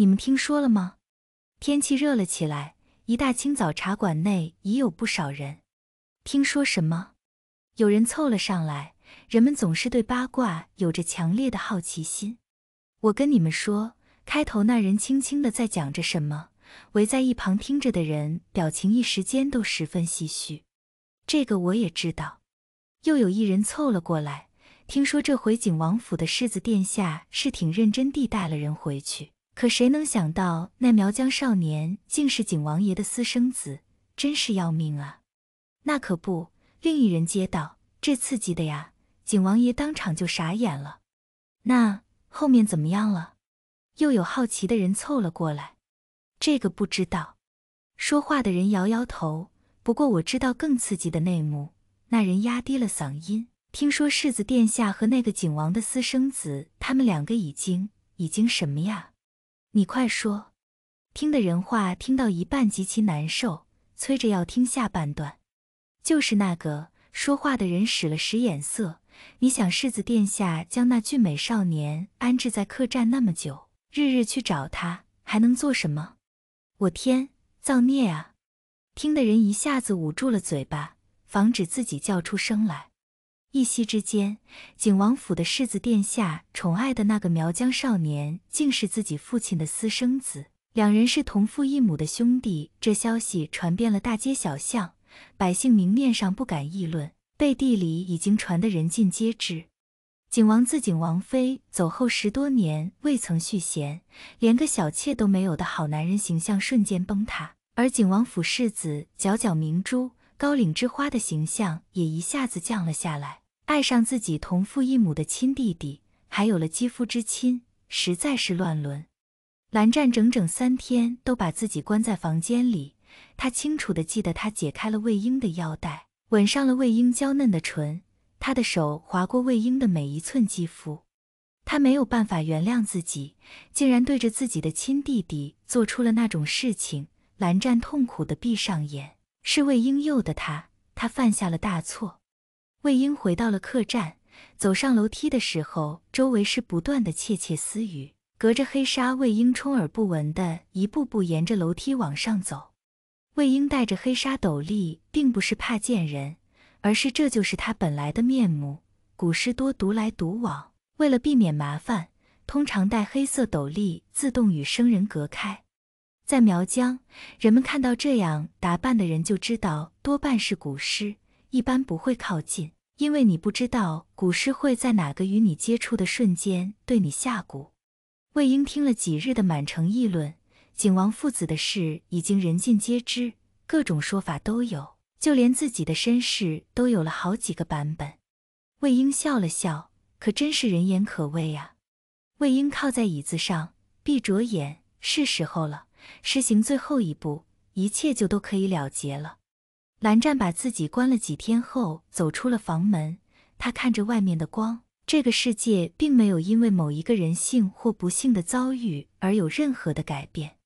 你们听说了吗？天气热了起来，一大清早茶馆内已有不少人。听说什么？有人凑了上来。人们总是对八卦有着强烈的好奇心。我跟你们说，开头那人轻轻的在讲着什么，围在一旁听着的人表情一时间都十分唏嘘。这个我也知道。又有一人凑了过来，听说这回景王府的世子殿下是挺认真地带了人回去。可谁能想到，那苗疆少年竟是景王爷的私生子，真是要命啊！那可不，另一人接道：“这刺激的呀！”景王爷当场就傻眼了。那后面怎么样了？又有好奇的人凑了过来。这个不知道，说话的人摇摇头。不过我知道更刺激的内幕。那人压低了嗓音：“听说世子殿下和那个景王的私生子，他们两个已经已经什么呀？”你快说，听的人话听到一半极其难受，催着要听下半段。就是那个说话的人使了使眼色。你想，世子殿下将那俊美少年安置在客栈那么久，日日去找他，还能做什么？我天，造孽啊！听的人一下子捂住了嘴巴，防止自己叫出声来。一夕之间，景王府的世子殿下宠爱的那个苗疆少年，竟是自己父亲的私生子，两人是同父异母的兄弟。这消息传遍了大街小巷，百姓明面上不敢议论，背地里已经传得人尽皆知。景王自景王妃走后十多年未曾续弦，连个小妾都没有的好男人形象瞬间崩塌，而景王府世子皎皎明珠、高岭之花的形象也一下子降了下来。爱上自己同父异母的亲弟弟，还有了肌肤之亲，实在是乱伦。蓝湛整整三天都把自己关在房间里，他清楚的记得，他解开了魏婴的腰带，吻上了魏婴娇嫩的唇，他的手划过魏婴的每一寸肌肤。他没有办法原谅自己，竟然对着自己的亲弟弟做出了那种事情。蓝湛痛苦的闭上眼，是魏婴诱的他，他犯下了大错。魏婴回到了客栈，走上楼梯的时候，周围是不断的窃窃私语。隔着黑纱，魏婴充耳不闻的，一步步沿着楼梯往上走。魏婴戴着黑纱斗笠，并不是怕见人，而是这就是他本来的面目。古诗多独来独往，为了避免麻烦，通常戴黑色斗笠，自动与生人隔开。在苗疆，人们看到这样打扮的人，就知道多半是古诗。一般不会靠近，因为你不知道蛊师会在哪个与你接触的瞬间对你下蛊。魏婴听了几日的满城议论，景王父子的事已经人尽皆知，各种说法都有，就连自己的身世都有了好几个版本。魏婴笑了笑，可真是人言可畏啊。魏婴靠在椅子上，闭着眼，是时候了，施行最后一步，一切就都可以了结了。蓝湛把自己关了几天后，走出了房门。他看着外面的光，这个世界并没有因为某一个人幸或不幸的遭遇而有任何的改变。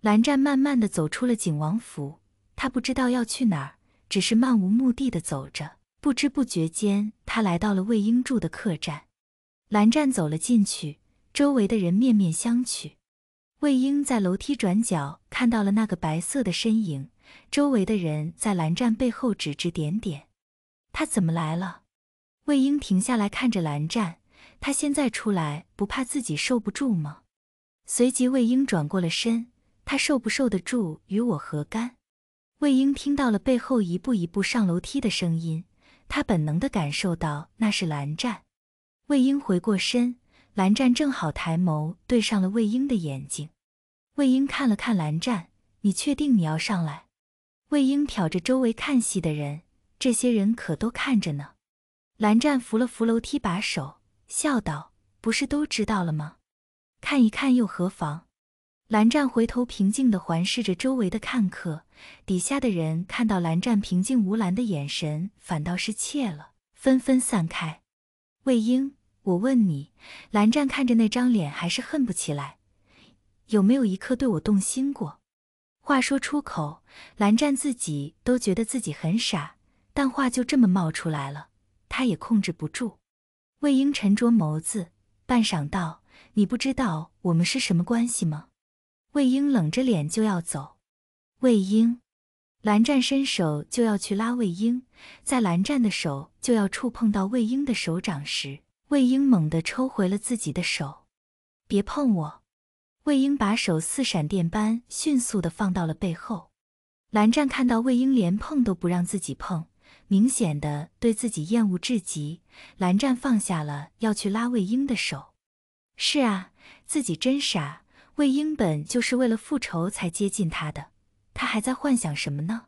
蓝湛慢慢的走出了景王府，他不知道要去哪儿，只是漫无目的的走着。不知不觉间，他来到了魏婴住的客栈。蓝湛走了进去，周围的人面面相觑。魏婴在楼梯转角看到了那个白色的身影。周围的人在蓝湛背后指指点点，他怎么来了？魏婴停下来看着蓝湛，他现在出来不怕自己受不住吗？随即魏婴转过了身，他受不受得住与我何干？魏婴听到了背后一步一步上楼梯的声音，他本能地感受到那是蓝湛。魏婴回过身，蓝湛正好抬眸对上了魏婴的眼睛。魏婴看了看蓝湛，你确定你要上来？魏婴瞟着周围看戏的人，这些人可都看着呢。蓝湛扶了扶楼梯把手，笑道：“不是都知道了吗？看一看又何妨？”蓝湛回头平静地环视着周围的看客，底下的人看到蓝湛平静无澜的眼神，反倒是怯了，纷纷散开。魏婴，我问你。蓝湛看着那张脸，还是恨不起来。有没有一刻对我动心过？话说出口，蓝湛自己都觉得自己很傻，但话就这么冒出来了，他也控制不住。魏婴沉着眸子，半晌道：“你不知道我们是什么关系吗？”魏婴冷着脸就要走。魏婴，蓝湛伸手就要去拉魏婴，在蓝湛的手就要触碰到魏婴的手掌时，魏婴猛地抽回了自己的手：“别碰我！”魏婴把手似闪电般迅速的放到了背后，蓝湛看到魏婴连碰都不让自己碰，明显的对自己厌恶至极。蓝湛放下了要去拉魏婴的手。是啊，自己真傻，魏婴本就是为了复仇才接近他的，他还在幻想什么呢？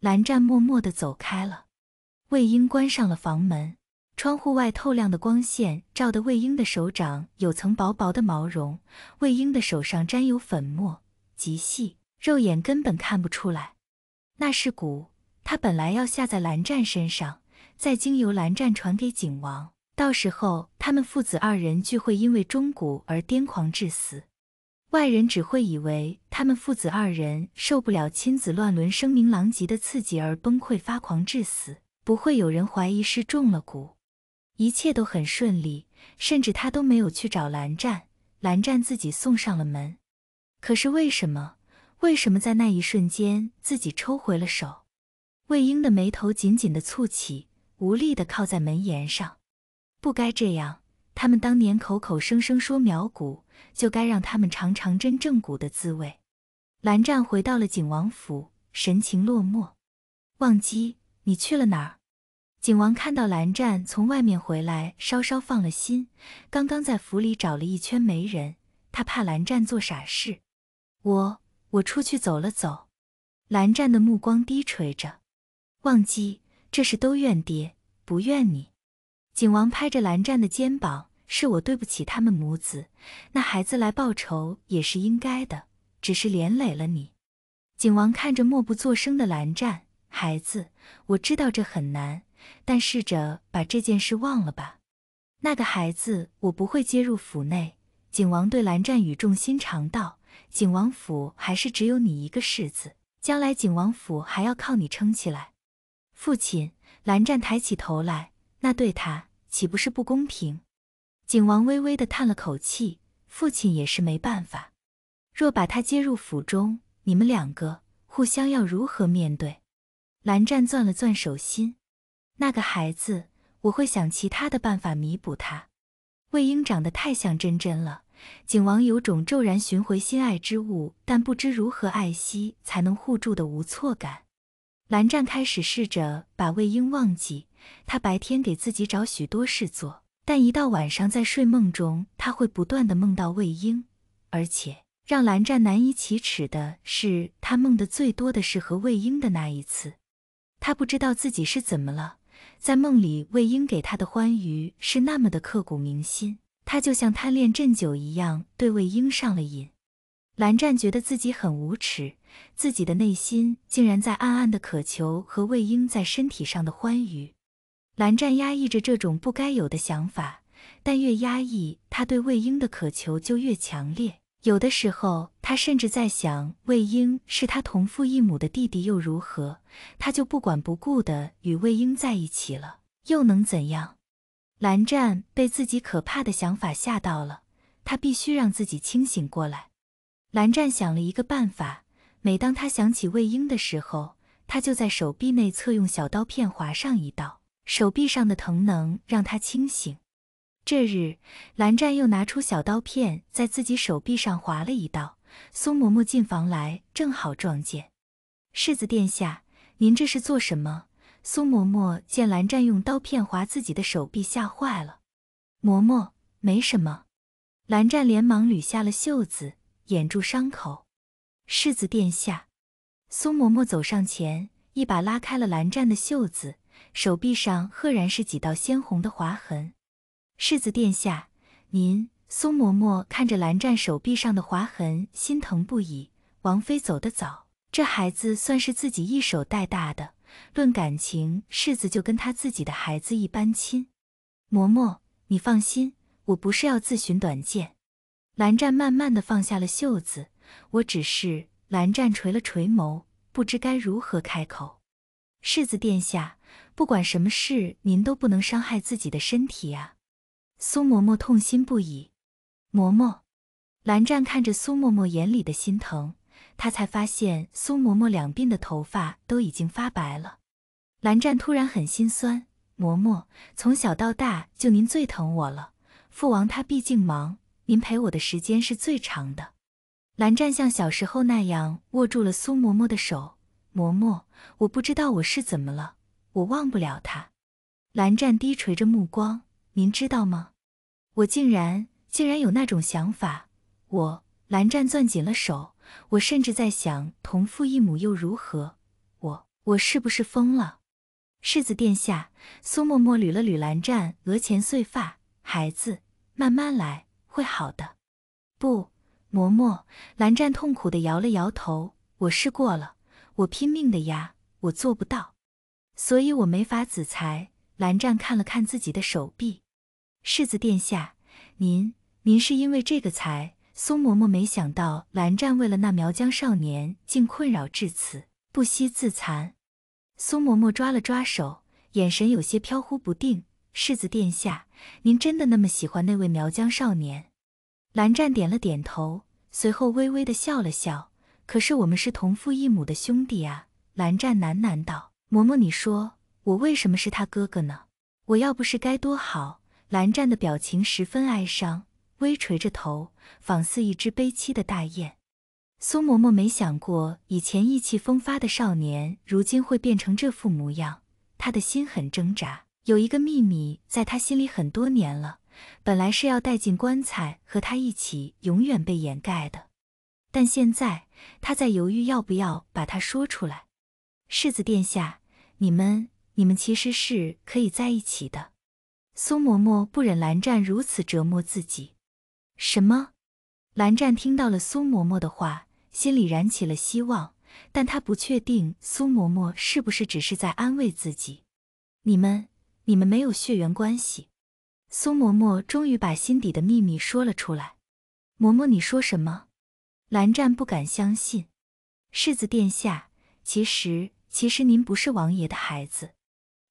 蓝湛默默的走开了。魏婴关上了房门。窗户外透亮的光线照得魏婴的手掌有层薄薄的毛绒。魏婴的手上沾有粉末，极细，肉眼根本看不出来。那是蛊。他本来要下在蓝湛身上，再经由蓝湛传给景王，到时候他们父子二人俱会因为中蛊而癫狂致死。外人只会以为他们父子二人受不了亲子乱伦、声名狼藉的刺激而崩溃发狂致死，不会有人怀疑是中了蛊。一切都很顺利，甚至他都没有去找蓝湛，蓝湛自己送上了门。可是为什么？为什么在那一瞬间自己抽回了手？魏婴的眉头紧紧的蹙起，无力的靠在门沿上。不该这样。他们当年口口声声说苗蛊，就该让他们尝尝真正蛊的滋味。蓝湛回到了景王府，神情落寞。忘机，你去了哪儿？景王看到蓝湛从外面回来，稍稍放了心。刚刚在府里找了一圈没人，他怕蓝湛做傻事。我我出去走了走。蓝湛的目光低垂着，忘记这事都怨爹，不怨你。景王拍着蓝湛的肩膀，是我对不起他们母子，那孩子来报仇也是应该的，只是连累了你。景王看着默不作声的蓝湛，孩子，我知道这很难。但试着把这件事忘了吧。那个孩子，我不会接入府内。景王对蓝湛语重心长道：“景王府还是只有你一个世子，将来景王府还要靠你撑起来。”父亲，蓝湛抬起头来，那对他岂不是不公平？景王微微地叹了口气：“父亲也是没办法。若把他接入府中，你们两个互相要如何面对？”蓝湛攥了攥手心。那个孩子，我会想其他的办法弥补他。魏婴长得太像真真了，景王有种骤然寻回心爱之物，但不知如何爱惜才能护住的无措感。蓝湛开始试着把魏婴忘记，他白天给自己找许多事做，但一到晚上，在睡梦中，他会不断的梦到魏婴，而且让蓝湛难以启齿的是，他梦的最多的是和魏婴的那一次。他不知道自己是怎么了。在梦里，魏婴给他的欢愉是那么的刻骨铭心，他就像贪恋鸩酒一样对魏婴上了瘾。蓝湛觉得自己很无耻，自己的内心竟然在暗暗的渴求和魏婴在身体上的欢愉。蓝湛压抑着这种不该有的想法，但越压抑，他对魏婴的渴求就越强烈。有的时候，他甚至在想，魏婴是他同父异母的弟弟又如何？他就不管不顾的与魏婴在一起了，又能怎样？蓝湛被自己可怕的想法吓到了，他必须让自己清醒过来。蓝湛想了一个办法，每当他想起魏婴的时候，他就在手臂内侧用小刀片划上一道，手臂上的疼能让他清醒。这日，蓝湛又拿出小刀片，在自己手臂上划了一道。苏嬷嬷进房来，正好撞见。世子殿下，您这是做什么？苏嬷嬷见蓝湛用刀片划自己的手臂，吓坏了。嬷嬷，没什么。蓝湛连忙捋下了袖子，掩住伤口。世子殿下，苏嬷嬷走上前，一把拉开了蓝湛的袖子，手臂上赫然是几道鲜红的划痕。世子殿下，您。苏嬷嬷看着蓝湛手臂上的划痕，心疼不已。王妃走得早，这孩子算是自己一手带大的。论感情，世子就跟他自己的孩子一般亲。嬷嬷，你放心，我不是要自寻短见。蓝湛慢慢的放下了袖子，我只是……蓝湛垂了垂眸，不知该如何开口。世子殿下，不管什么事，您都不能伤害自己的身体啊。苏嬷嬷痛心不已，嬷嬷，蓝湛看着苏嬷嬷眼里的心疼，他才发现苏嬷嬷两鬓的头发都已经发白了。蓝湛突然很心酸，嬷嬷，从小到大就您最疼我了。父王他毕竟忙，您陪我的时间是最长的。蓝湛像小时候那样握住了苏嬷嬷的手，嬷嬷，我不知道我是怎么了，我忘不了他。蓝湛低垂着目光，您知道吗？我竟然竟然有那种想法！我蓝湛攥紧了手，我甚至在想，同父异母又如何？我我是不是疯了？世子殿下，苏嬷嬷捋了捋蓝湛额前碎发，孩子慢慢来，会好的。不，嬷嬷，蓝湛痛苦的摇了摇头，我试过了，我拼命的压，我做不到，所以我没法子裁。蓝湛看了看自己的手臂。世子殿下，您您是因为这个才……苏嬷嬷没想到，蓝湛为了那苗疆少年，竟困扰至此，不惜自残。苏嬷嬷抓了抓手，眼神有些飘忽不定。世子殿下，您真的那么喜欢那位苗疆少年？蓝湛点了点头，随后微微的笑了笑。可是我们是同父异母的兄弟啊！蓝湛喃喃道：“嬷嬷，你说我为什么是他哥哥呢？我要不是该多好。”蓝湛的表情十分哀伤，微垂着头，仿似一只悲凄的大雁。苏嬷嬷没想过，以前意气风发的少年，如今会变成这副模样。他的心很挣扎，有一个秘密在他心里很多年了，本来是要带进棺材和他一起永远被掩盖的，但现在他在犹豫要不要把他说出来。世子殿下，你们，你们其实是可以在一起的。苏嬷嬷不忍蓝湛如此折磨自己。什么？蓝湛听到了苏嬷嬷的话，心里燃起了希望，但他不确定苏嬷嬷是不是只是在安慰自己。你们，你们没有血缘关系。苏嬷嬷终于把心底的秘密说了出来。嬷嬷，你说什么？蓝湛不敢相信。世子殿下，其实，其实您不是王爷的孩子。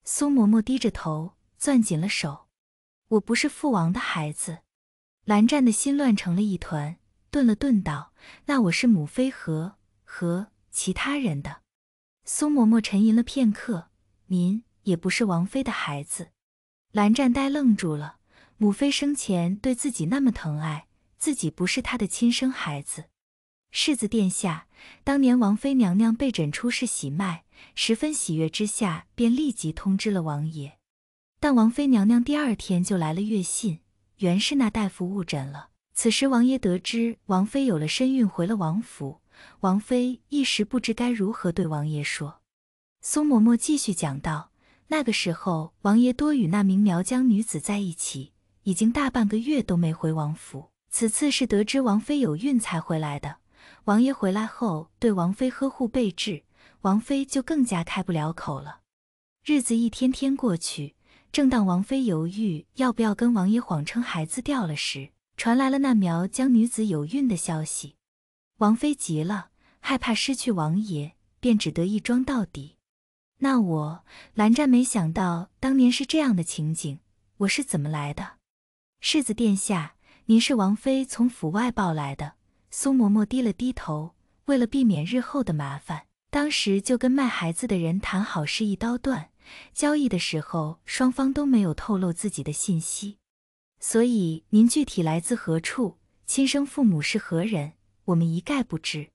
苏嬷嬷低着头。攥紧了手，我不是父王的孩子。蓝湛的心乱成了一团，顿了顿，道：“那我是母妃和和其他人的。”苏嬷嬷沉吟了片刻：“您也不是王妃的孩子。”蓝湛呆愣住了。母妃生前对自己那么疼爱，自己不是她的亲生孩子。世子殿下，当年王妃娘娘被诊出是喜脉，十分喜悦之下，便立即通知了王爷。但王妃娘娘第二天就来了月信，原是那大夫误诊了。此时王爷得知王妃有了身孕，回了王府。王妃一时不知该如何对王爷说。苏嬷嬷继续讲道：那个时候王爷多与那名苗疆女子在一起，已经大半个月都没回王府。此次是得知王妃有孕才回来的。王爷回来后对王妃呵护备至，王妃就更加开不了口了。日子一天天过去。正当王妃犹豫要不要跟王爷谎称孩子掉了时，传来了那苗疆女子有孕的消息。王妃急了，害怕失去王爷，便只得一装到底。那我蓝湛没想到当年是这样的情景，我是怎么来的？世子殿下，您是王妃从府外抱来的。苏嬷嬷低了低头，为了避免日后的麻烦，当时就跟卖孩子的人谈好是一刀断。交易的时候，双方都没有透露自己的信息，所以您具体来自何处，亲生父母是何人，我们一概不知。